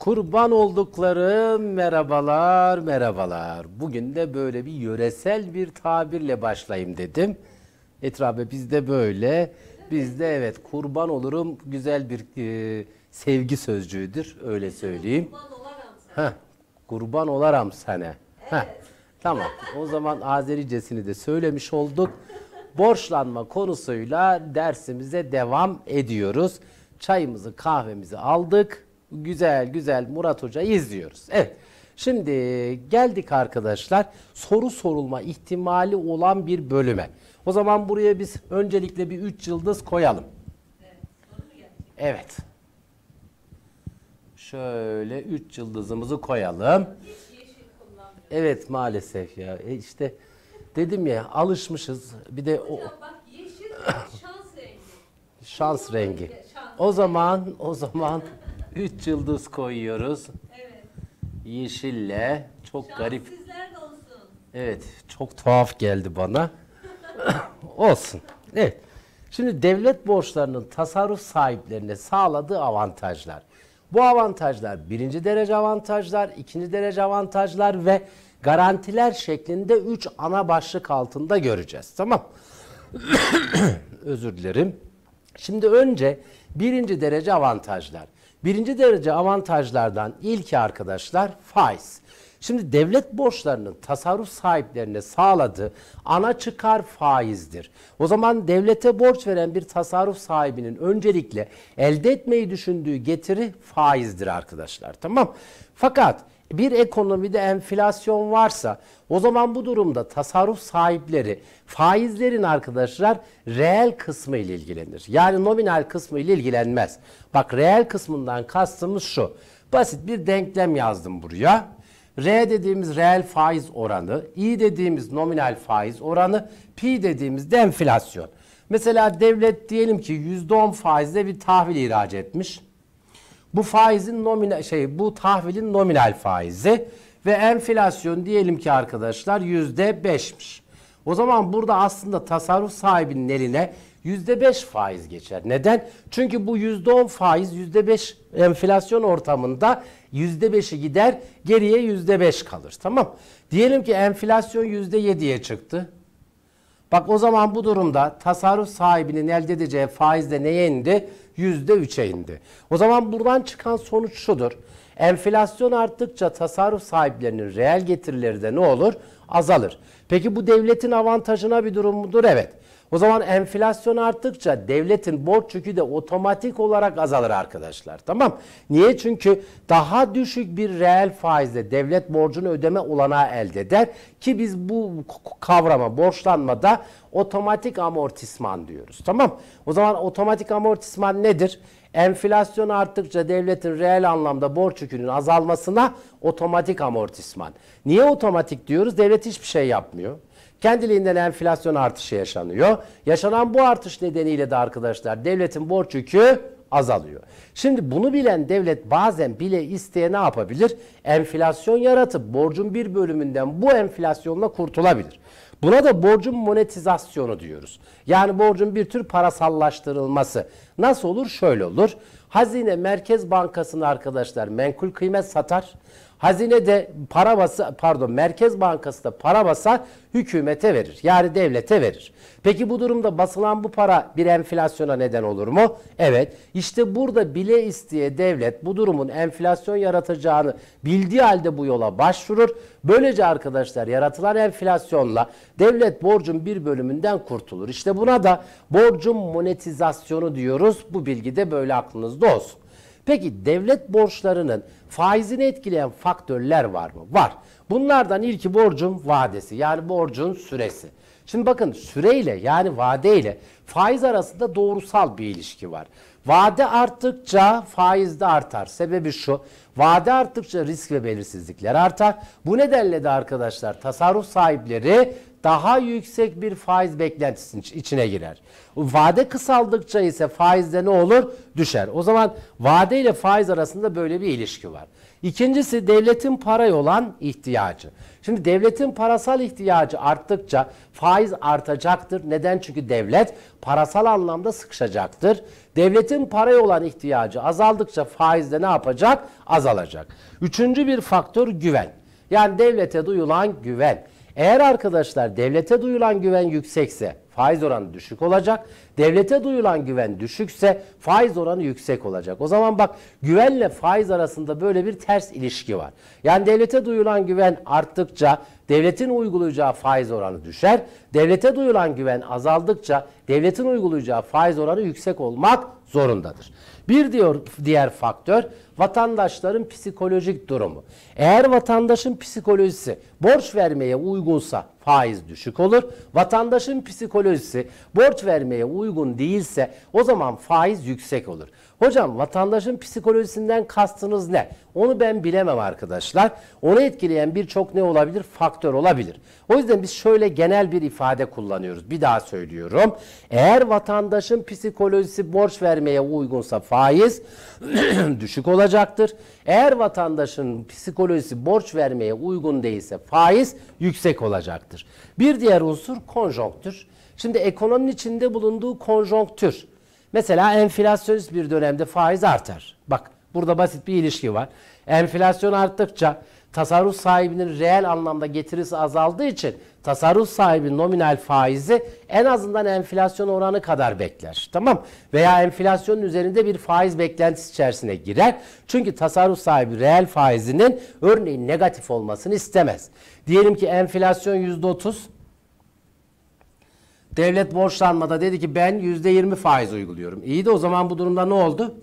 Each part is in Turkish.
Kurban olduklarım merhabalar merhabalar. Bugün de böyle bir yöresel bir tabirle başlayayım dedim. Etrafı bizde böyle. Bizde evet kurban olurum güzel bir e, sevgi sözcüğüdür öyle söyleyeyim. Kurban olaram sana. Heh, kurban olaram sana. Evet. Heh, tamam o zaman Azericesini de söylemiş olduk. Borçlanma konusuyla dersimize devam ediyoruz. Çayımızı kahvemizi aldık Güzel güzel Murat Hoca'yı izliyoruz. Evet. Şimdi geldik arkadaşlar soru sorulma ihtimali olan bir bölüme. O zaman buraya biz öncelikle bir üç yıldız koyalım. Evet. Şöyle üç yıldızımızı koyalım. Evet maalesef ya. E işte dedim ya alışmışız. Bir de o Hocam şans rengi. şans rengi. O zaman o zaman Üç yıldız koyuyoruz. Evet. Yeşille. Çok Şans garip. olsun. Evet. Çok tuhaf geldi bana. olsun. Evet. Şimdi devlet borçlarının tasarruf sahiplerine sağladığı avantajlar. Bu avantajlar birinci derece avantajlar, ikinci derece avantajlar ve garantiler şeklinde üç ana başlık altında göreceğiz. Tamam. Özür dilerim. Şimdi önce birinci derece avantajlar. Birinci derece avantajlardan ilki arkadaşlar faiz. Şimdi devlet borçlarının tasarruf sahiplerine sağladığı ana çıkar faizdir. O zaman devlete borç veren bir tasarruf sahibinin öncelikle elde etmeyi düşündüğü getiri faizdir arkadaşlar. Tamam. Fakat bir ekonomide enflasyon varsa o zaman bu durumda tasarruf sahipleri faizlerin arkadaşlar reel kısmı ile ilgilenir. Yani nominal kısmı ile ilgilenmez. Bak reel kısmından kastımız şu. Basit bir denklem yazdım buraya. R dediğimiz reel faiz oranı, I dediğimiz nominal faiz oranı, P dediğimiz de enflasyon. Mesela devlet diyelim ki %10 faizle bir tahvil ihraç etmiş. Bu faizin nominal şey bu tahvilin nominal faizi ve enflasyon diyelim ki arkadaşlar yüzde beşmiş. O zaman burada aslında tasarruf sahibinin eline yüzde beş faiz geçer. Neden? Çünkü bu yüzde on faiz yüzde beş enflasyon ortamında yüzde beşi gider geriye yüzde beş kalır. Tamam. Diyelim ki enflasyon yüzde yediye çıktı. Bak o zaman bu durumda tasarruf sahibinin elde edeceği faiz de neye indi? %3'e indi. O zaman buradan çıkan sonuç şudur. Enflasyon arttıkça tasarruf sahiplerinin reel getirileri de ne olur? Azalır. Peki bu devletin avantajına bir durum mudur? Evet. O zaman enflasyon arttıkça devletin borç yükü de otomatik olarak azalır arkadaşlar. Tamam? Niye? Çünkü daha düşük bir reel faizle devlet borcunu ödeme olanağı elde eder ki biz bu kavrama borçlanmada otomatik amortisman diyoruz. Tamam? O zaman otomatik amortisman nedir? Enflasyon arttıkça devletin reel anlamda borç yükünün azalmasına otomatik amortisman. Niye otomatik diyoruz? Devlet hiçbir şey yapmıyor. Kendiliğinden enflasyon artışı yaşanıyor. Yaşanan bu artış nedeniyle de arkadaşlar devletin borç yükü azalıyor. Şimdi bunu bilen devlet bazen bile isteye ne yapabilir? Enflasyon yaratıp borcun bir bölümünden bu enflasyonla kurtulabilir. Buna da borcun monetizasyonu diyoruz. Yani borcun bir tür parasallaştırılması. Nasıl olur? Şöyle olur. Hazine Merkez Bankası'nı arkadaşlar menkul kıymet satar. Hazine de para basa pardon Merkez Bankası da para basa hükümete verir. Yani devlete verir. Peki bu durumda basılan bu para bir enflasyona neden olur mu? Evet. İşte burada bile isteye devlet bu durumun enflasyon yaratacağını bildiği halde bu yola başvurur. Böylece arkadaşlar yaratılan enflasyonla devlet borcun bir bölümünden kurtulur. İşte buna da borcun monetizasyonu diyoruz. Bu bilgi de böyle aklınızda olsun. Peki devlet borçlarının faizini etkileyen faktörler var mı? Var. Bunlardan ilki borcun vadesi yani borcun süresi. Şimdi bakın süreyle yani vadeyle faiz arasında doğrusal bir ilişki var. Vade arttıkça faiz de artar. Sebebi şu. Vade arttıkça risk ve belirsizlikler artar. Bu nedenle de arkadaşlar tasarruf sahipleri daha yüksek bir faiz beklentisinin içine girer. Vade kısaldıkça ise faizde ne olur? Düşer. O zaman vade ile faiz arasında böyle bir ilişki var. İkincisi devletin paraya olan ihtiyacı. Şimdi devletin parasal ihtiyacı arttıkça faiz artacaktır. Neden? Çünkü devlet parasal anlamda sıkışacaktır. Devletin paraya olan ihtiyacı azaldıkça faizde ne yapacak? Azalacak. Üçüncü bir faktör güven. Yani devlete duyulan güven. Eğer arkadaşlar devlete duyulan güven yüksekse faiz oranı düşük olacak. Devlete duyulan güven düşükse faiz oranı yüksek olacak. O zaman bak güvenle faiz arasında böyle bir ters ilişki var. Yani devlete duyulan güven arttıkça devletin uygulayacağı faiz oranı düşer. Devlete duyulan güven azaldıkça devletin uygulayacağı faiz oranı yüksek olmak zorundadır. Bir diyor diğer faktör vatandaşların psikolojik durumu. Eğer vatandaşın psikolojisi borç vermeye uygunsa faiz düşük olur. Vatandaşın psikolojisi borç vermeye uygun değilse o zaman faiz yüksek olur. Hocam vatandaşın psikolojisinden kastınız ne? Onu ben bilemem arkadaşlar. Onu etkileyen birçok ne olabilir? Faktör olabilir. O yüzden biz şöyle genel bir ifade kullanıyoruz. Bir daha söylüyorum. Eğer vatandaşın psikolojisi borç vermeye uygunsa faiz düşük olacak olacaktır. Eğer vatandaşın psikolojisi borç vermeye uygun değilse faiz yüksek olacaktır. Bir diğer unsur konjonktür. Şimdi ekonominin içinde bulunduğu konjonktür. Mesela enflasyonist bir dönemde faiz artar. Bak burada basit bir ilişki var. Enflasyon arttıkça tasarruf sahibinin reel anlamda getirisi azaldığı için tasarruf sahibi nominal faizi en azından enflasyon oranı kadar bekler. Tamam veya enflasyonun üzerinde bir faiz beklentisi içerisine girer. Çünkü tasarruf sahibi reel faizinin örneğin negatif olmasını istemez. Diyelim ki enflasyon %30 Devlet borçlanmada dedi ki ben %20 faiz uyguluyorum. İyi de o zaman bu durumda ne oldu?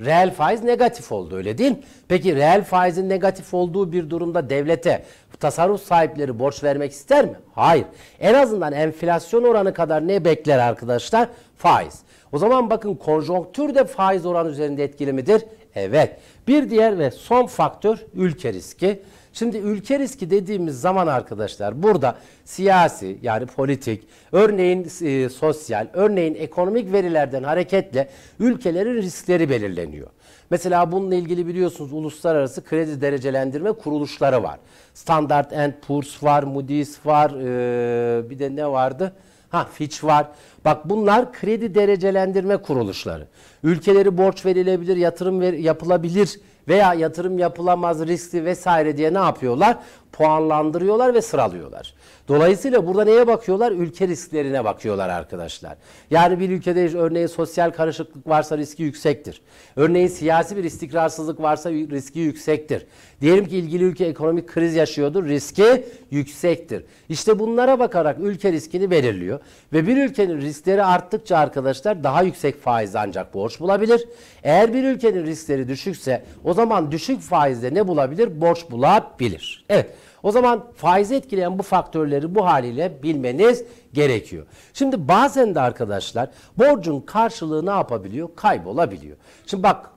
Reel faiz negatif oldu öyle değil mi? Peki reel faizin negatif olduğu bir durumda devlete tasarruf sahipleri borç vermek ister mi? Hayır. En azından enflasyon oranı kadar ne bekler arkadaşlar? Faiz. O zaman bakın konjonktür de faiz oranı üzerinde etkili midir? Evet. Bir diğer ve son faktör ülke riski. Şimdi ülke riski dediğimiz zaman arkadaşlar burada siyasi yani politik, örneğin e, sosyal, örneğin ekonomik verilerden hareketle ülkelerin riskleri belirleniyor. Mesela bununla ilgili biliyorsunuz uluslararası kredi derecelendirme kuruluşları var. Standard Poor's var, Moody's var, e, bir de ne vardı? Ha Fitch var. Bak bunlar kredi derecelendirme kuruluşları. Ülkeleri borç verilebilir, yatırım ver, yapılabilir veya yatırım yapılamaz, riskli vesaire diye ne yapıyorlar? Puanlandırıyorlar ve sıralıyorlar. Dolayısıyla burada neye bakıyorlar? Ülke risklerine bakıyorlar arkadaşlar. Yani bir ülkede örneğin sosyal karışıklık varsa riski yüksektir. Örneğin siyasi bir istikrarsızlık varsa riski yüksektir. Diyelim ki ilgili ülke ekonomik kriz yaşıyordur, riski yüksektir. İşte bunlara bakarak ülke riskini belirliyor. Ve bir ülkenin riskleri arttıkça arkadaşlar daha yüksek faiz ancak borç bulabilir. Eğer bir ülkenin riskleri düşükse o o zaman düşük faizde ne bulabilir? Borç bulabilir. Evet. O zaman faizi etkileyen bu faktörleri bu haliyle bilmeniz gerekiyor. Şimdi bazen de arkadaşlar borcun karşılığı ne yapabiliyor? Kaybolabiliyor. Şimdi bak.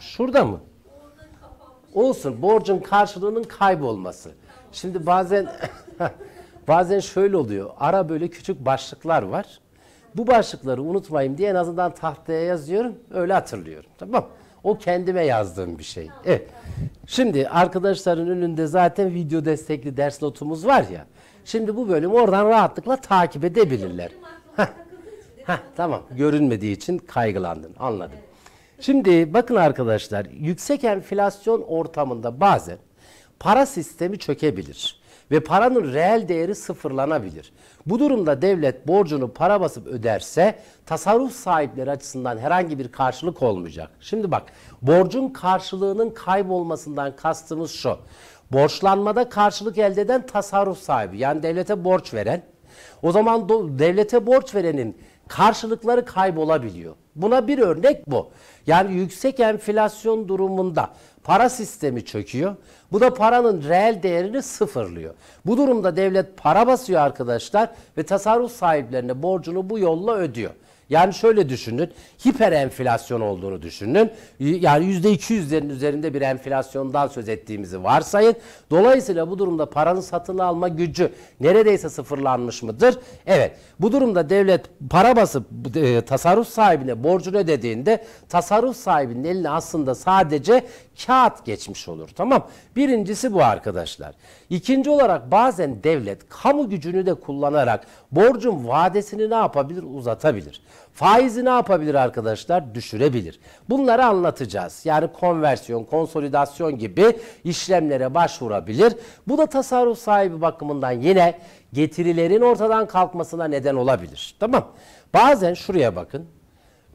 Şurada mı? Olsun borcun karşılığının kaybolması. Şimdi bazen bazen şöyle oluyor. Ara böyle küçük başlıklar var bu başlıkları unutmayayım diye en azından tahtaya yazıyorum. Öyle hatırlıyorum. Tamam. O kendime yazdığım bir şey. Evet. Şimdi arkadaşların önünde zaten video destekli ders notumuz var ya. Şimdi bu bölümü oradan rahatlıkla takip edebilirler. Ha, tamam. Görünmediği için kaygılandın. Anladım. Şimdi bakın arkadaşlar yüksek enflasyon ortamında bazen para sistemi çökebilir ve paranın reel değeri sıfırlanabilir. Bu durumda devlet borcunu para basıp öderse tasarruf sahipleri açısından herhangi bir karşılık olmayacak. Şimdi bak borcun karşılığının kaybolmasından kastımız şu. Borçlanmada karşılık elde eden tasarruf sahibi yani devlete borç veren o zaman devlete borç verenin karşılıkları kaybolabiliyor. Buna bir örnek bu. Yani yüksek enflasyon durumunda para sistemi çöküyor. Bu da paranın reel değerini sıfırlıyor. Bu durumda devlet para basıyor arkadaşlar ve tasarruf sahiplerine borcunu bu yolla ödüyor. Yani şöyle düşünün. Hiper enflasyon olduğunu düşünün. Yani %200'lerin üzerinde bir enflasyondan söz ettiğimizi varsayın. Dolayısıyla bu durumda paranın satın alma gücü neredeyse sıfırlanmış mıdır? Evet. Bu durumda devlet para basıp e, tasarruf sahibine borcunu ödediğinde tasarruf sahibinin eline aslında sadece kağıt geçmiş olur. Tamam. Birincisi bu arkadaşlar. İkinci olarak bazen devlet kamu gücünü de kullanarak borcun vadesini ne yapabilir? Uzatabilir. Faizi ne yapabilir arkadaşlar? Düşürebilir. Bunları anlatacağız. Yani konversiyon, konsolidasyon gibi işlemlere başvurabilir. Bu da tasarruf sahibi bakımından yine getirilerin ortadan kalkmasına neden olabilir. Tamam. Bazen şuraya bakın.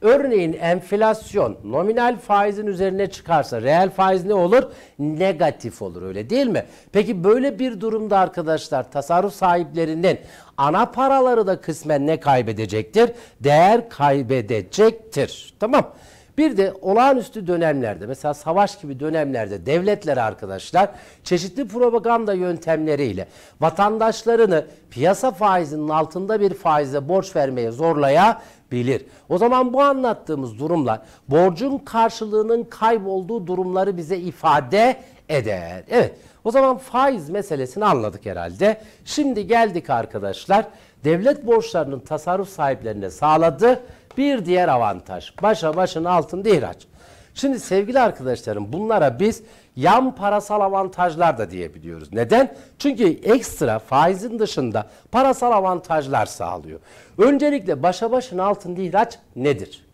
Örneğin enflasyon nominal faizin üzerine çıkarsa reel faiz ne olur? Negatif olur öyle değil mi? Peki böyle bir durumda arkadaşlar tasarruf sahiplerinin ana paraları da kısmen ne kaybedecektir? Değer kaybedecektir. Tamam. Bir de olağanüstü dönemlerde mesela savaş gibi dönemlerde devletler arkadaşlar çeşitli propaganda yöntemleriyle vatandaşlarını piyasa faizinin altında bir faize borç vermeye zorlayabilir. O zaman bu anlattığımız durumlar borcun karşılığının kaybolduğu durumları bize ifade eder. Evet o zaman faiz meselesini anladık herhalde. Şimdi geldik arkadaşlar devlet borçlarının tasarruf sahiplerine sağladığı bir diğer avantaj başa başın altında ihraç. Şimdi sevgili arkadaşlarım bunlara biz yan parasal avantajlar da diyebiliyoruz. Neden? Çünkü ekstra faizin dışında parasal avantajlar sağlıyor. Öncelikle başa başın altında ihraç nedir?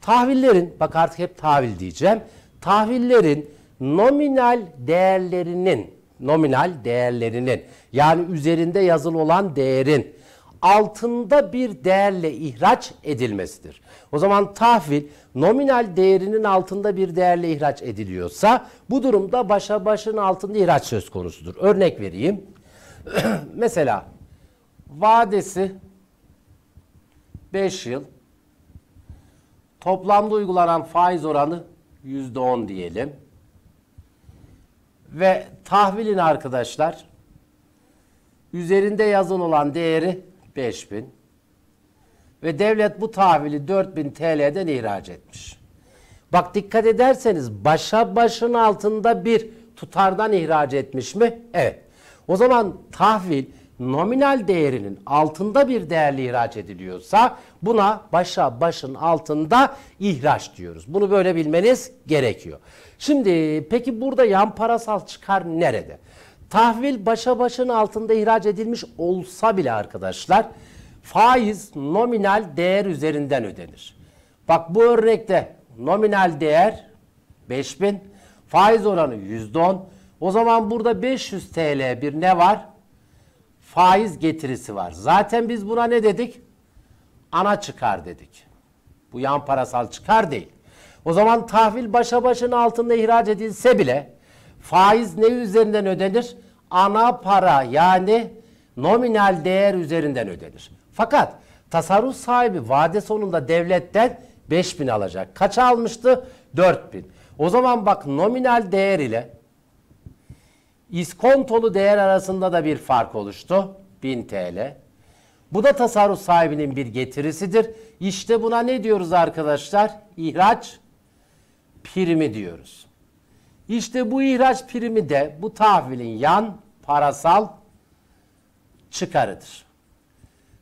Tahvillerin, bak artık hep tahvil diyeceğim. Tahvillerin nominal değerlerinin, nominal değerlerinin yani üzerinde yazılı olan değerin altında bir değerle ihraç edilmesidir. O zaman tahvil nominal değerinin altında bir değerle ihraç ediliyorsa bu durumda başa başın altında ihraç söz konusudur. Örnek vereyim. Mesela vadesi 5 yıl toplamda uygulanan faiz oranı %10 diyelim. Ve tahvilin arkadaşlar üzerinde yazılı olan değeri 5 bin ve devlet bu tahvili 4 bin TL'den ihraç etmiş. Bak dikkat ederseniz başa başın altında bir tutardan ihraç etmiş mi? Evet. O zaman tahvil nominal değerinin altında bir değerli ihraç ediliyorsa buna başa başın altında ihraç diyoruz. Bunu böyle bilmeniz gerekiyor. Şimdi peki burada yan parasal çıkar nerede? Tahvil başa başın altında ihraç edilmiş olsa bile arkadaşlar faiz nominal değer üzerinden ödenir. Bak bu örnekte nominal değer 5000, faiz oranı %10. O zaman burada 500 TL bir ne var? Faiz getirisi var. Zaten biz buna ne dedik? Ana çıkar dedik. Bu yan parasal çıkar değil. O zaman tahvil başa başın altında ihraç edilse bile Faiz ne üzerinden ödenir? Ana para yani nominal değer üzerinden ödenir. Fakat tasarruf sahibi vade sonunda devletten 5000 alacak. Kaç almıştı? 4000. O zaman bak nominal değer ile iskontolu değer arasında da bir fark oluştu. 1000 TL. Bu da tasarruf sahibinin bir getirisidir. İşte buna ne diyoruz arkadaşlar? İhraç primi diyoruz. İşte bu ihraç primi de bu tahvilin yan parasal çıkarıdır.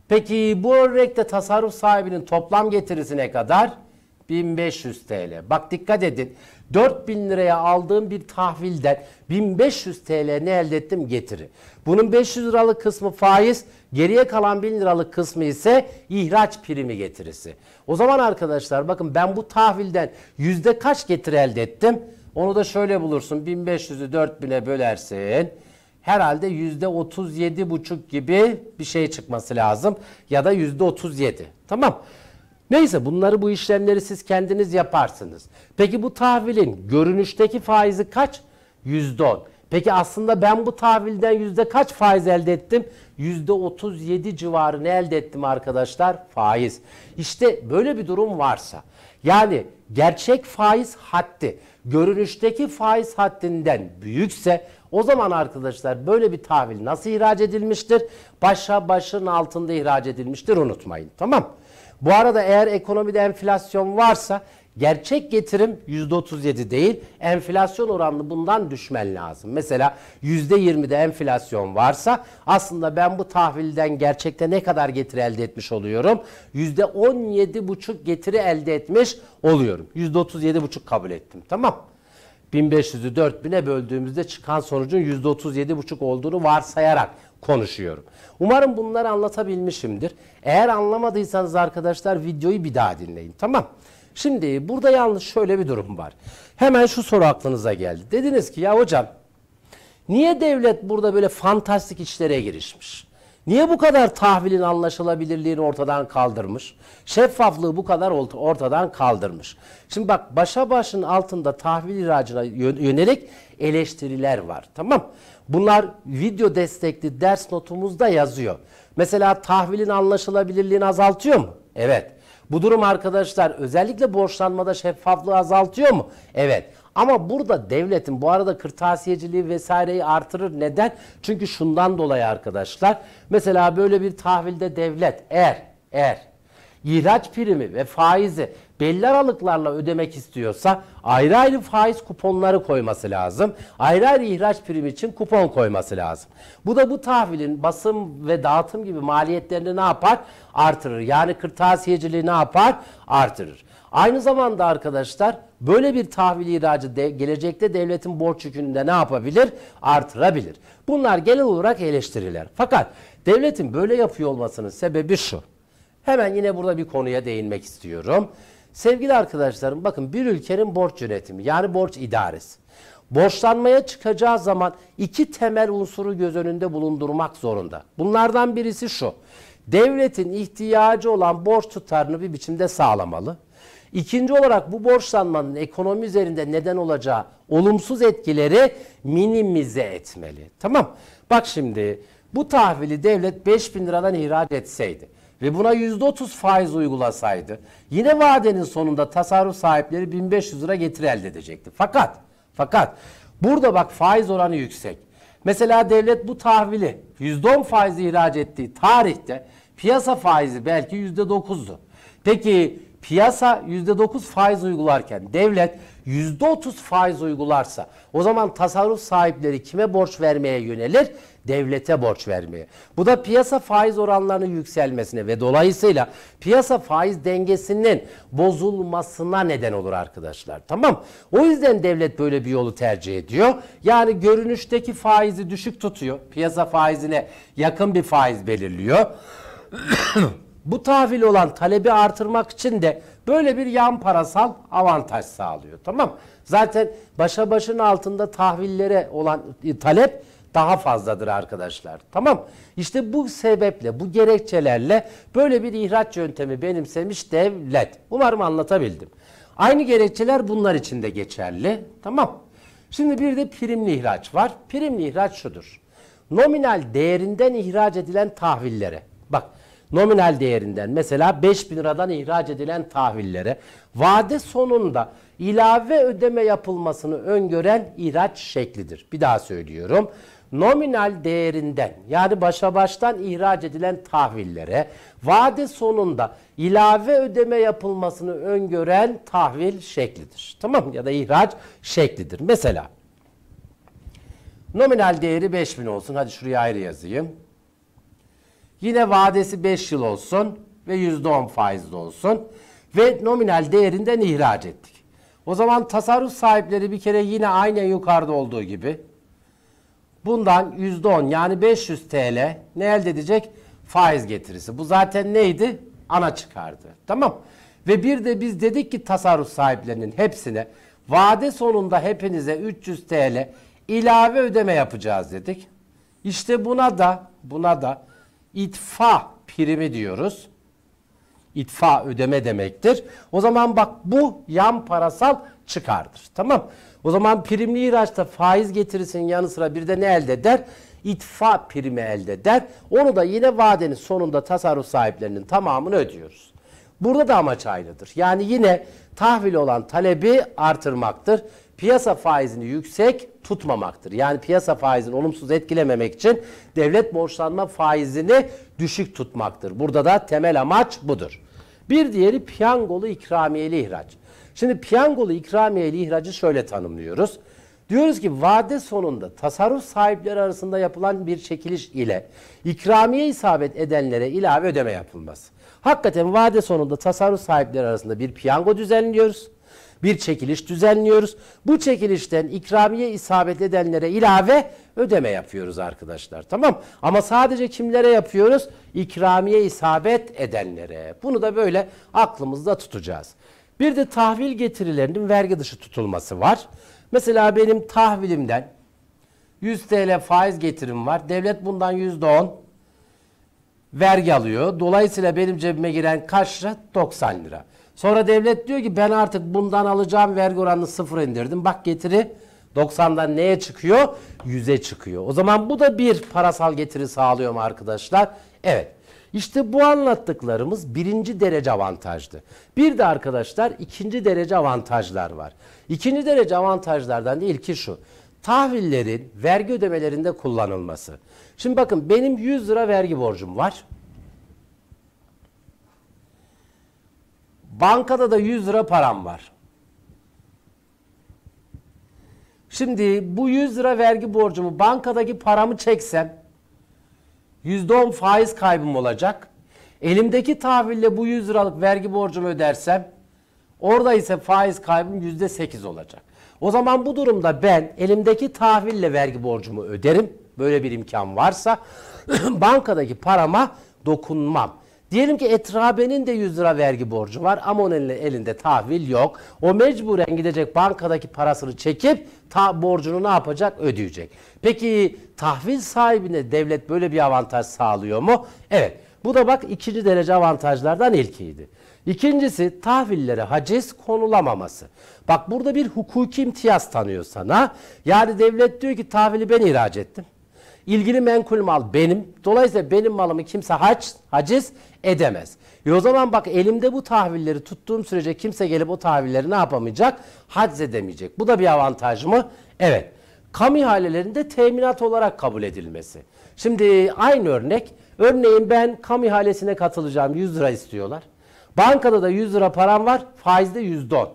Peki bu örnekte tasarruf sahibinin toplam getirisine kadar 1500 TL. Bak dikkat edin 4000 liraya aldığım bir tahvilden 1500 TL ne elde ettim getiri. Bunun 500 liralık kısmı faiz geriye kalan 1000 liralık kısmı ise ihraç primi getirisi. O zaman arkadaşlar bakın ben bu tahvilden yüzde kaç getiri elde ettim? Onu da şöyle bulursun. 1500'ü 4 bile bölersin. Herhalde yüzde 37 buçuk gibi bir şey çıkması lazım. Ya da yüzde 37. Tamam. Neyse bunları bu işlemleri siz kendiniz yaparsınız. Peki bu tahvilin görünüşteki faizi kaç? Yüzde 10. Peki aslında ben bu tahvilden yüzde kaç faiz elde ettim? Yüzde 37 civarını elde ettim arkadaşlar faiz. İşte böyle bir durum varsa yani gerçek faiz haddi görünüşteki faiz haddinden büyükse o zaman arkadaşlar böyle bir tahvil nasıl ihraç edilmiştir? Başa başın altında ihraç edilmiştir unutmayın. Tamam. Bu arada eğer ekonomide enflasyon varsa Gerçek getirim %37 değil. Enflasyon oranını bundan düşmen lazım. Mesela %20'de enflasyon varsa aslında ben bu tahvilden gerçekte ne kadar getiri elde etmiş oluyorum? %17,5 getiri elde etmiş oluyorum. %37,5 kabul ettim. Tamam. 1500'ü 4000'e böldüğümüzde çıkan sonucun %37,5 olduğunu varsayarak konuşuyorum. Umarım bunları anlatabilmişimdir. Eğer anlamadıysanız arkadaşlar videoyu bir daha dinleyin. Tamam. Şimdi burada yalnız şöyle bir durum var. Hemen şu soru aklınıza geldi. Dediniz ki ya hocam niye devlet burada böyle fantastik işlere girişmiş? Niye bu kadar tahvilin anlaşılabilirliğini ortadan kaldırmış? Şeffaflığı bu kadar ortadan kaldırmış. Şimdi bak başa başın altında tahvil ihracına yönelik eleştiriler var. Tamam. Bunlar video destekli ders notumuzda yazıyor. Mesela tahvilin anlaşılabilirliğini azaltıyor mu? Evet. Bu durum arkadaşlar özellikle borçlanmada şeffaflığı azaltıyor mu? Evet. Ama burada devletin bu arada kırtasiyeciliği vesaireyi artırır. Neden? Çünkü şundan dolayı arkadaşlar. Mesela böyle bir tahvilde devlet eğer eğer ihraç primi ve faizi belli aralıklarla ödemek istiyorsa ayrı ayrı faiz kuponları koyması lazım. Ayrı ayrı ihraç primi için kupon koyması lazım. Bu da bu tahvilin basım ve dağıtım gibi maliyetlerini ne yapar? Artırır. Yani kırtasiyeciliği ne yapar? Artırır. Aynı zamanda arkadaşlar böyle bir tahvil ihracı de, gelecekte devletin borç yükünü de ne yapabilir? Artırabilir. Bunlar genel olarak eleştiriler. Fakat devletin böyle yapıyor olmasının sebebi şu. Hemen yine burada bir konuya değinmek istiyorum. Sevgili arkadaşlarım bakın bir ülkenin borç yönetimi yani borç idaresi. Borçlanmaya çıkacağı zaman iki temel unsuru göz önünde bulundurmak zorunda. Bunlardan birisi şu. Devletin ihtiyacı olan borç tutarını bir biçimde sağlamalı. İkinci olarak bu borçlanmanın ekonomi üzerinde neden olacağı olumsuz etkileri minimize etmeli. Tamam. Bak şimdi bu tahvili devlet 5 bin liradan ihraç etseydi ve buna yüzde otuz faiz uygulasaydı yine vadenin sonunda tasarruf sahipleri 1500 lira getiri elde edecekti. Fakat fakat burada bak faiz oranı yüksek. Mesela devlet bu tahvili yüzde %10 faizi ihraç ettiği tarihte piyasa faizi belki yüzde dokuzdu. Peki piyasa yüzde dokuz faiz uygularken devlet yüzde otuz faiz uygularsa o zaman tasarruf sahipleri kime borç vermeye yönelir? devlete borç vermeye. Bu da piyasa faiz oranlarının yükselmesine ve dolayısıyla piyasa faiz dengesinin bozulmasına neden olur arkadaşlar. Tamam. O yüzden devlet böyle bir yolu tercih ediyor. Yani görünüşteki faizi düşük tutuyor. Piyasa faizine yakın bir faiz belirliyor. Bu tahvil olan talebi artırmak için de böyle bir yan parasal avantaj sağlıyor. Tamam. Zaten başa başın altında tahvillere olan talep daha fazladır arkadaşlar. Tamam. İşte bu sebeple, bu gerekçelerle böyle bir ihraç yöntemi benimsemiş devlet. Umarım anlatabildim. Aynı gerekçeler bunlar için de geçerli. Tamam. Şimdi bir de primli ihraç var. Primli ihraç şudur. Nominal değerinden ihraç edilen tahvillere. Bak nominal değerinden mesela 5 bin liradan ihraç edilen tahvillere vade sonunda ilave ödeme yapılmasını öngören ihraç şeklidir. Bir daha söylüyorum nominal değerinden yani başa baştan ihraç edilen tahvillere vade sonunda ilave ödeme yapılmasını öngören tahvil şeklidir. Tamam ya da ihraç şeklidir. Mesela nominal değeri 5000 olsun. Hadi şuraya ayrı yazayım. Yine vadesi 5 yıl olsun ve %10 faizli olsun ve nominal değerinden ihraç ettik. O zaman tasarruf sahipleri bir kere yine aynı yukarıda olduğu gibi Bundan %10 yani 500 TL ne elde edecek? Faiz getirisi. Bu zaten neydi? Ana çıkardı. Tamam. Ve bir de biz dedik ki tasarruf sahiplerinin hepsine vade sonunda hepinize 300 TL ilave ödeme yapacağız dedik. İşte buna da buna da itfa primi diyoruz. İtfa ödeme demektir. O zaman bak bu yan parasal çıkardır. Tamam. O zaman primli ihraçta faiz getirisinin yanı sıra bir de ne elde eder? İtfa primi elde eder. Onu da yine vadenin sonunda tasarruf sahiplerinin tamamını ödüyoruz. Burada da amaç aynıdır. Yani yine tahvil olan talebi artırmaktır. Piyasa faizini yüksek tutmamaktır. Yani piyasa faizini olumsuz etkilememek için devlet borçlanma faizini düşük tutmaktır. Burada da temel amaç budur. Bir diğeri piyangolu ikramiyeli ihraç. Şimdi piyangolu ikramiyeli ihracı şöyle tanımlıyoruz. Diyoruz ki vade sonunda tasarruf sahipleri arasında yapılan bir çekiliş ile ikramiye isabet edenlere ilave ödeme yapılmaz. Hakikaten vade sonunda tasarruf sahipleri arasında bir piyango düzenliyoruz. Bir çekiliş düzenliyoruz. Bu çekilişten ikramiye isabet edenlere ilave ödeme yapıyoruz arkadaşlar. Tamam ama sadece kimlere yapıyoruz? İkramiye isabet edenlere. Bunu da böyle aklımızda tutacağız. Bir de tahvil getirilerinin vergi dışı tutulması var. Mesela benim tahvilimden 100 TL faiz getirim var. Devlet bundan %10 vergi alıyor. Dolayısıyla benim cebime giren kaç lira? 90 lira. Sonra devlet diyor ki ben artık bundan alacağım vergi oranını sıfır indirdim. Bak getiri 90'dan neye çıkıyor? 100'e çıkıyor. O zaman bu da bir parasal getiri sağlıyor mu arkadaşlar? Evet. İşte bu anlattıklarımız birinci derece avantajdı. Bir de arkadaşlar ikinci derece avantajlar var. İkinci derece avantajlardan da ilki şu. Tahvillerin vergi ödemelerinde kullanılması. Şimdi bakın benim 100 lira vergi borcum var. Bankada da 100 lira param var. Şimdi bu 100 lira vergi borcumu bankadaki paramı çeksem %10 faiz kaybım olacak. Elimdeki tahville bu 100 liralık vergi borcumu ödersem orada ise faiz kaybım %8 olacak. O zaman bu durumda ben elimdeki tahville vergi borcumu öderim. Böyle bir imkan varsa bankadaki parama dokunmam. Diyelim ki Etrabe'nin de 100 lira vergi borcu var ama onun elinde tahvil yok. O mecburen gidecek bankadaki parasını çekip ta borcunu ne yapacak? Ödeyecek. Peki tahvil sahibine devlet böyle bir avantaj sağlıyor mu? Evet. Bu da bak ikinci derece avantajlardan ilkiydi. İkincisi tahvillere haciz konulamaması. Bak burada bir hukuki imtiyaz tanıyor sana. Yani devlet diyor ki tahvili ben ihraç ettim ilgili menkul mal benim. Dolayısıyla benim malımı kimse hac, haciz edemez. E o zaman bak elimde bu tahvilleri tuttuğum sürece kimse gelip o tahvilleri ne yapamayacak? Haciz edemeyecek. Bu da bir avantaj mı? Evet. Kam ihalelerinde teminat olarak kabul edilmesi. Şimdi aynı örnek. Örneğin ben kam ihalesine katılacağım 100 lira istiyorlar. Bankada da 100 lira param var. Faizde %10.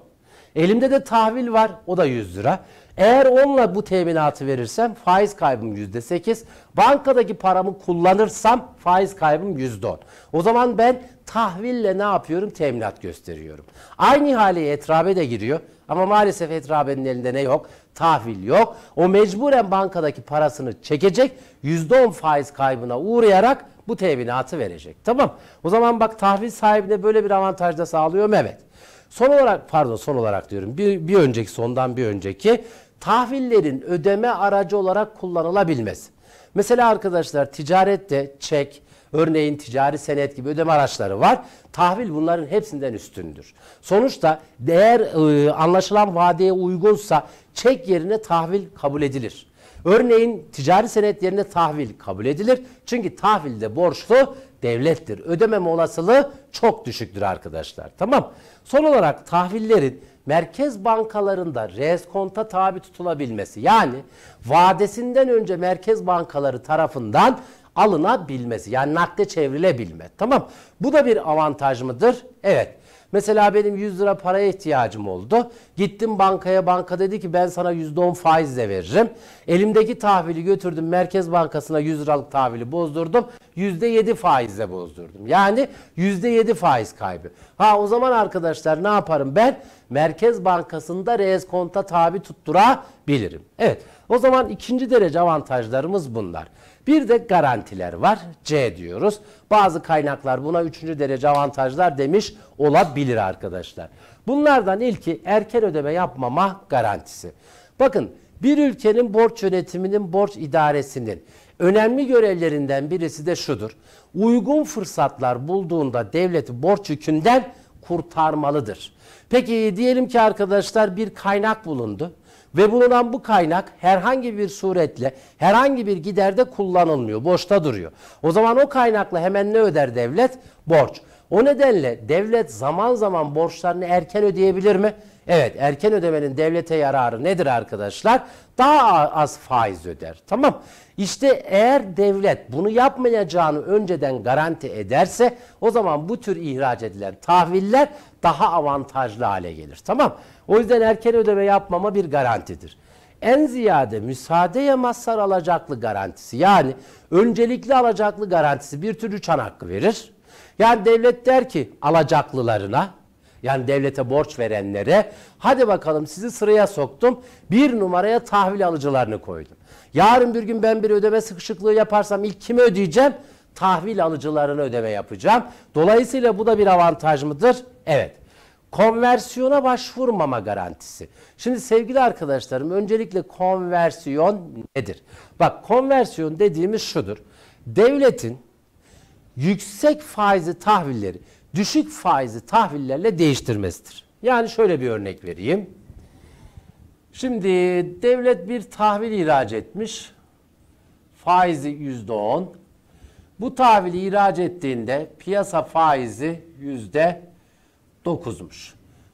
Elimde de tahvil var. O da 100 lira. Eğer onunla bu teminatı verirsem faiz kaybım yüzde sekiz. Bankadaki paramı kullanırsam faiz kaybım yüzde on. O zaman ben tahville ne yapıyorum? Teminat gösteriyorum. Aynı haliye etrabe de giriyor. Ama maalesef etrabenin elinde ne yok? Tahvil yok. O mecburen bankadaki parasını çekecek. yüzde on faiz kaybına uğrayarak bu teminatı verecek. Tamam. O zaman bak tahvil sahibine böyle bir avantaj da sağlıyor Evet. Son olarak pardon son olarak diyorum bir, bir önceki sondan bir önceki tahvillerin ödeme aracı olarak kullanılabilmez. Mesela arkadaşlar ticarette çek, örneğin ticari senet gibi ödeme araçları var. Tahvil bunların hepsinden üstündür. Sonuçta değer e, anlaşılan vadeye uygunsa çek yerine tahvil kabul edilir. Örneğin ticari senet yerine tahvil kabul edilir. Çünkü tahvilde borçlu devlettir. Ödememe olasılığı çok düşüktür arkadaşlar. Tamam. Son olarak tahvillerin merkez bankalarında reskonta tabi tutulabilmesi. Yani vadesinden önce merkez bankaları tarafından alınabilmesi. Yani nakde çevrilebilme. Tamam. Bu da bir avantaj mıdır? Evet. Mesela benim 100 lira paraya ihtiyacım oldu. Gittim bankaya banka dedi ki ben sana %10 faizle veririm. Elimdeki tahvili götürdüm Merkez Bankası'na 100 liralık tahvili bozdurdum. %7 faizle bozdurdum. Yani %7 faiz kaybı. Ha o zaman arkadaşlar ne yaparım ben? Merkez Bankası'nda reeskonta tabi tutturabilirim. Evet o zaman ikinci derece avantajlarımız bunlar. Bir de garantiler var. C diyoruz. Bazı kaynaklar buna üçüncü derece avantajlar demiş olabilir arkadaşlar. Bunlardan ilki erken ödeme yapmama garantisi. Bakın bir ülkenin borç yönetiminin, borç idaresinin önemli görevlerinden birisi de şudur. Uygun fırsatlar bulduğunda devleti borç yükünden kurtarmalıdır. Peki diyelim ki arkadaşlar bir kaynak bulundu ve bulunan bu kaynak herhangi bir suretle, herhangi bir giderde kullanılmıyor, boşta duruyor. O zaman o kaynakla hemen ne öder devlet? Borç. O nedenle devlet zaman zaman borçlarını erken ödeyebilir mi? Evet erken ödemenin devlete yararı nedir arkadaşlar? Daha az faiz öder. Tamam. İşte eğer devlet bunu yapmayacağını önceden garanti ederse o zaman bu tür ihraç edilen tahviller daha avantajlı hale gelir. Tamam. O yüzden erken ödeme yapmama bir garantidir en ziyade müsaadeye mazhar alacaklı garantisi yani öncelikli alacaklı garantisi bir türlü çan hakkı verir. Yani devlet der ki alacaklılarına yani devlete borç verenlere hadi bakalım sizi sıraya soktum. Bir numaraya tahvil alıcılarını koydum. Yarın bir gün ben bir ödeme sıkışıklığı yaparsam ilk kimi ödeyeceğim? Tahvil alıcılarını ödeme yapacağım. Dolayısıyla bu da bir avantaj mıdır? Evet. Konversiyona başvurmama garantisi. Şimdi sevgili arkadaşlarım öncelikle konversiyon nedir? Bak konversiyon dediğimiz şudur. Devletin yüksek faizli tahvilleri düşük faizi tahvillerle değiştirmesidir. Yani şöyle bir örnek vereyim. Şimdi devlet bir tahvil ihraç etmiş. Faizi yüzde on. Bu tahvili ihraç ettiğinde piyasa faizi yüzde dokuzmuş.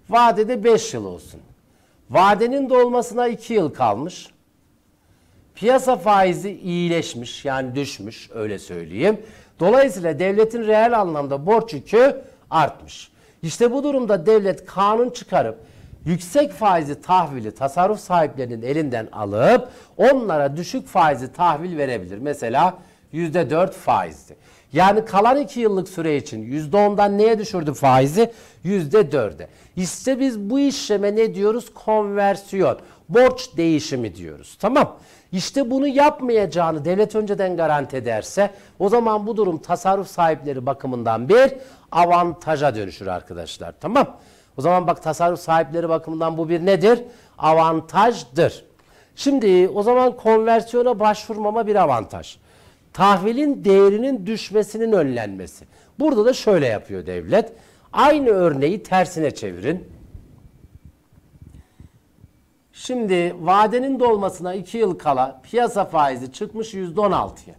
Vadede beş yıl olsun. Vadenin dolmasına iki yıl kalmış. Piyasa faizi iyileşmiş yani düşmüş öyle söyleyeyim. Dolayısıyla devletin reel anlamda borç yükü artmış. İşte bu durumda devlet kanun çıkarıp yüksek faizi tahvili tasarruf sahiplerinin elinden alıp onlara düşük faizi tahvil verebilir. Mesela %4 faizdi. Yani kalan 2 yıllık süre için %10'dan neye düşürdü faizi? %4'e. İşte biz bu işleme ne diyoruz? Konversiyon borç değişimi diyoruz. Tamam. İşte bunu yapmayacağını devlet önceden garanti ederse o zaman bu durum tasarruf sahipleri bakımından bir avantaja dönüşür arkadaşlar. Tamam. O zaman bak tasarruf sahipleri bakımından bu bir nedir? Avantajdır. Şimdi o zaman konversiyona başvurmama bir avantaj. Tahvilin değerinin düşmesinin önlenmesi. Burada da şöyle yapıyor devlet. Aynı örneği tersine çevirin. Şimdi vadenin dolmasına 2 yıl kala piyasa faizi çıkmış %16'ya.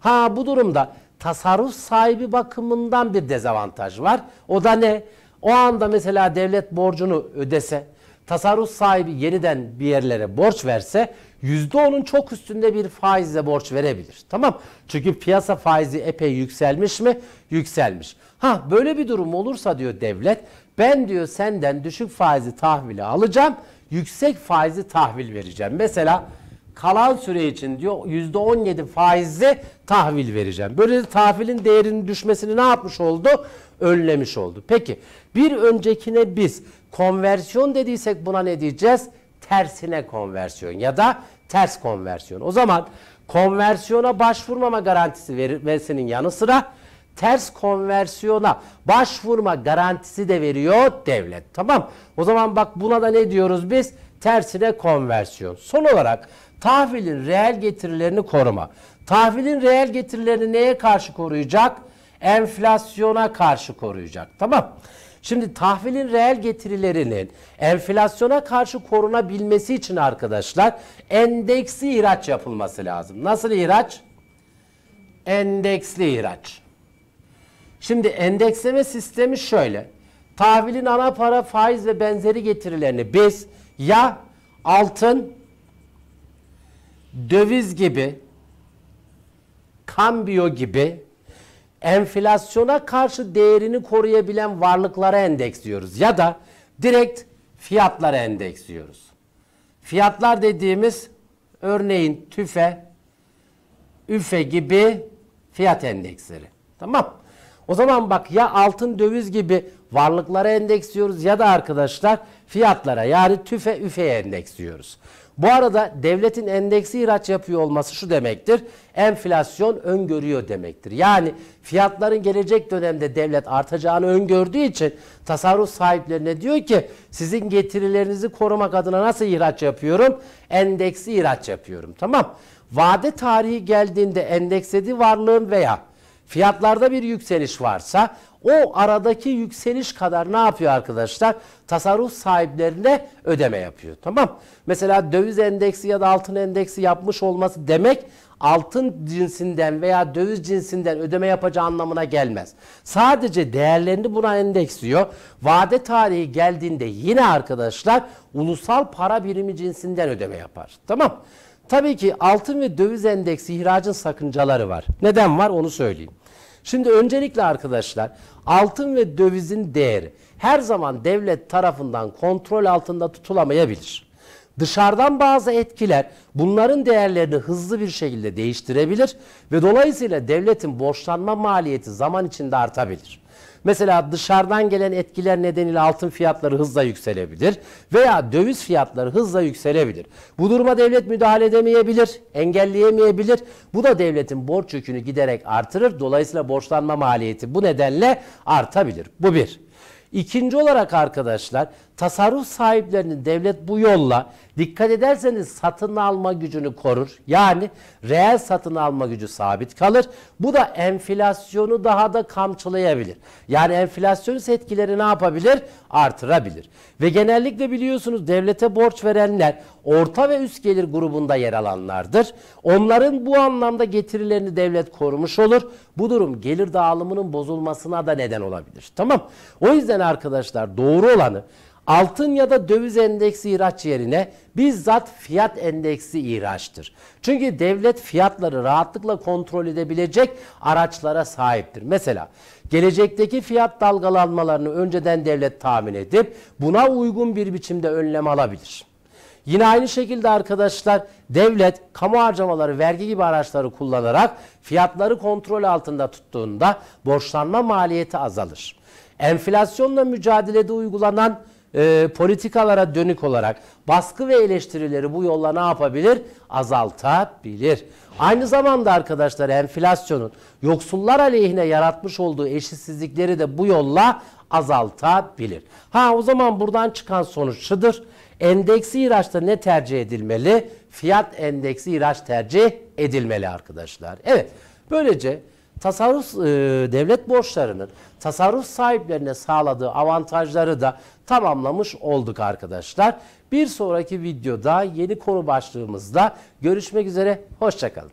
Ha bu durumda tasarruf sahibi bakımından bir dezavantaj var. O da ne? O anda mesela devlet borcunu ödese, tasarruf sahibi yeniden bir yerlere borç verse %10'un çok üstünde bir faizle borç verebilir. Tamam. Çünkü piyasa faizi epey yükselmiş mi? Yükselmiş. Ha böyle bir durum olursa diyor devlet ben diyor senden düşük faizi tahvili alacağım yüksek faizi tahvil vereceğim. Mesela kalan süre için diyor yüzde on yedi faizi tahvil vereceğim. Böyle tahvilin değerinin düşmesini ne yapmış oldu? Önlemiş oldu. Peki bir öncekine biz konversiyon dediysek buna ne diyeceğiz? Tersine konversiyon ya da ters konversiyon. O zaman konversiyona başvurmama garantisi verilmesinin yanı sıra ters konversiyona başvurma garantisi de veriyor devlet. Tamam. O zaman bak buna da ne diyoruz biz? Tersine konversiyon. Son olarak tahvilin reel getirilerini koruma. Tahvilin reel getirilerini neye karşı koruyacak? Enflasyona karşı koruyacak. Tamam. Şimdi tahvilin reel getirilerinin enflasyona karşı korunabilmesi için arkadaşlar endeksli ihraç yapılması lazım. Nasıl ihraç? Endeksli ihraç. Şimdi endeksleme sistemi şöyle. Tahvilin ana para, faiz ve benzeri getirilerini biz ya altın, döviz gibi, kambiyo gibi enflasyona karşı değerini koruyabilen varlıklara endeksliyoruz. Ya da direkt fiyatlara endeksliyoruz. Fiyatlar dediğimiz örneğin tüfe, üfe gibi fiyat endeksleri. Tamam o zaman bak ya altın döviz gibi varlıklara endeksliyoruz ya da arkadaşlar fiyatlara yani tüfe üfeye endeksliyoruz. Bu arada devletin endeksi ihraç yapıyor olması şu demektir. Enflasyon öngörüyor demektir. Yani fiyatların gelecek dönemde devlet artacağını öngördüğü için tasarruf sahiplerine diyor ki sizin getirilerinizi korumak adına nasıl ihraç yapıyorum? Endeksi ihraç yapıyorum. Tamam. Vade tarihi geldiğinde endekslediği varlığın veya fiyatlarda bir yükseliş varsa o aradaki yükseliş kadar ne yapıyor arkadaşlar? Tasarruf sahiplerine ödeme yapıyor. Tamam. Mesela döviz endeksi ya da altın endeksi yapmış olması demek altın cinsinden veya döviz cinsinden ödeme yapacağı anlamına gelmez. Sadece değerlerini buna endeksliyor. Vade tarihi geldiğinde yine arkadaşlar ulusal para birimi cinsinden ödeme yapar. Tamam. Tabii ki altın ve döviz endeksi ihracın sakıncaları var. Neden var onu söyleyeyim. Şimdi öncelikle arkadaşlar altın ve dövizin değeri her zaman devlet tarafından kontrol altında tutulamayabilir. Dışarıdan bazı etkiler bunların değerlerini hızlı bir şekilde değiştirebilir ve dolayısıyla devletin borçlanma maliyeti zaman içinde artabilir. Mesela dışarıdan gelen etkiler nedeniyle altın fiyatları hızla yükselebilir veya döviz fiyatları hızla yükselebilir. Bu duruma devlet müdahale edemeyebilir, engelleyemeyebilir. Bu da devletin borç yükünü giderek artırır. Dolayısıyla borçlanma maliyeti bu nedenle artabilir. Bu bir. İkinci olarak arkadaşlar tasarruf sahiplerinin devlet bu yolla dikkat ederseniz satın alma gücünü korur. Yani reel satın alma gücü sabit kalır. Bu da enflasyonu daha da kamçılayabilir. Yani enflasyonist etkileri ne yapabilir? Artırabilir. Ve genellikle biliyorsunuz devlete borç verenler orta ve üst gelir grubunda yer alanlardır. Onların bu anlamda getirilerini devlet korumuş olur. Bu durum gelir dağılımının bozulmasına da neden olabilir. Tamam. O yüzden arkadaşlar doğru olanı Altın ya da döviz endeksi ihraç yerine bizzat fiyat endeksi ihraçtır. Çünkü devlet fiyatları rahatlıkla kontrol edebilecek araçlara sahiptir. Mesela gelecekteki fiyat dalgalanmalarını önceden devlet tahmin edip buna uygun bir biçimde önlem alabilir. Yine aynı şekilde arkadaşlar devlet kamu harcamaları, vergi gibi araçları kullanarak fiyatları kontrol altında tuttuğunda borçlanma maliyeti azalır. Enflasyonla mücadelede uygulanan e, politikalara dönük olarak baskı ve eleştirileri bu yolla ne yapabilir? Azaltabilir. Aynı zamanda arkadaşlar enflasyonun yoksullar aleyhine yaratmış olduğu eşitsizlikleri de bu yolla azaltabilir. Ha o zaman buradan çıkan sonuç şudur. Endeksi ihraçta ne tercih edilmeli? Fiyat endeksi ihraç tercih edilmeli arkadaşlar. Evet böylece tasarruf e, devlet borçlarının tasarruf sahiplerine sağladığı avantajları da tamamlamış olduk arkadaşlar. Bir sonraki videoda yeni konu başlığımızda görüşmek üzere. Hoşçakalın.